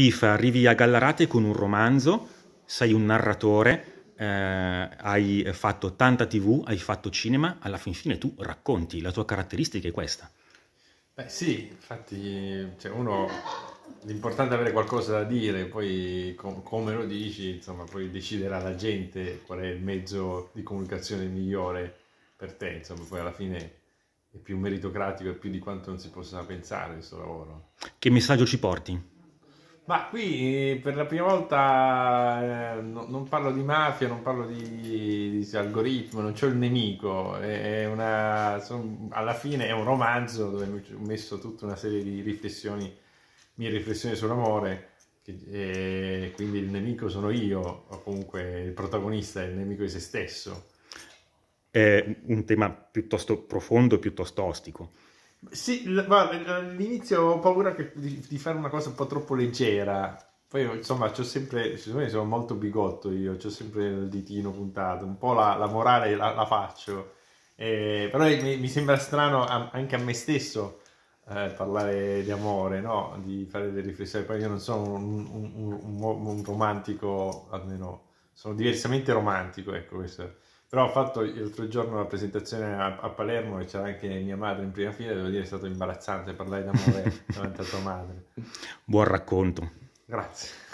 Pifa, arrivi a Gallarate con un romanzo, sei un narratore, eh, hai fatto tanta tv, hai fatto cinema, alla fin fine tu racconti, la tua caratteristica è questa. Beh sì, infatti cioè uno, l'importante è avere qualcosa da dire, poi com- come lo dici, insomma, poi deciderà la gente qual è il mezzo di comunicazione migliore per te, insomma, poi alla fine è più meritocratico e più di quanto non si possa pensare questo lavoro. Che messaggio ci porti? Ma qui eh, per la prima volta eh, no, non parlo di mafia, non parlo di, di algoritmo, non c'è il nemico, è, è una, son, alla fine è un romanzo dove ho messo tutta una serie di riflessioni, mie riflessioni sull'amore, che, eh, quindi il nemico sono io, o comunque il protagonista è il nemico di se stesso. È un tema piuttosto profondo e piuttosto ostico sì, all'inizio ho paura che, di, di, fare una cosa un po' troppo leggera. Poi, insomma, ho sempre, secondo me sono molto bigotto io, ho sempre il ditino puntato, un po' la, la morale la, la faccio. Eh, però mi, mi, sembra strano a, anche a me stesso eh, parlare di amore, no? di fare delle riflessioni. Poi io non sono un, un, un, un romantico, almeno sono diversamente romantico, ecco questo però ho fatto l'altro giorno la presentazione a, a Palermo e c'era anche mia madre in prima fila, devo dire è stato imbarazzante parlare d'amore davanti a tua madre. Buon racconto. Grazie.